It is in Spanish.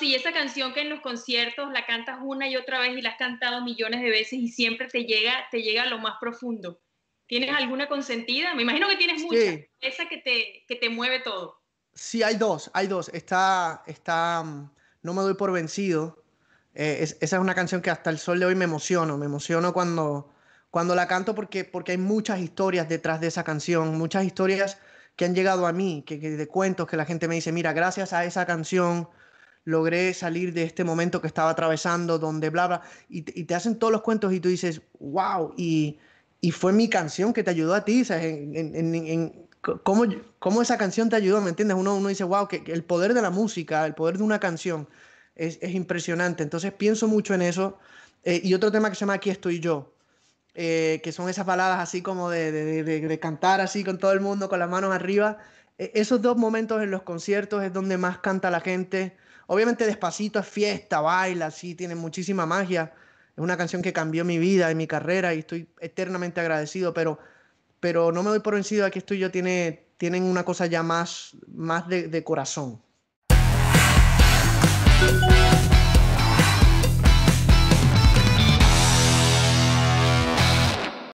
y esa canción que en los conciertos la cantas una y otra vez y la has cantado millones de veces y siempre te llega, te llega a lo más profundo. ¿Tienes alguna consentida? Me imagino que tienes muchas. Esa que te, que te mueve todo. Sí, hay dos, hay dos. Está, está mm, No me doy por vencido. Eh, esa es una canción que hasta el sol de hoy me emociono. Me emociono cuando, cuando la canto porque, porque hay muchas historias detrás de esa canción, muchas historias que han llegado a mí, que de cuentos que la gente me dice, mira, gracias a esa canción logré salir de este momento que estaba atravesando, donde bla, bla, y, te hacen todos los cuentos y tú dices, wow, y, fue mi canción que te ayudó a ti, ¿sabes? En, en, ¿cómo, esa canción te ayudó? ¿Me entiendes? Uno, uno dice, wow, que, el poder de la música, el poder de una canción es, impresionante. Entonces pienso mucho en eso. Eh, y otro tema que se llama Aquí estoy yo, eh, que son esas baladas así como de, de, cantar así con todo el mundo, con las manos arriba. E, esos dos momentos en los conciertos es donde más canta la gente. Obviamente despacito es fiesta, baila, sí, tiene muchísima magia. Es una canción que cambió mi vida y mi carrera y estoy eternamente agradecido, pero, no me doy por vencido, aquí estoy yo, tiene, tienen una cosa ya más, más de corazón.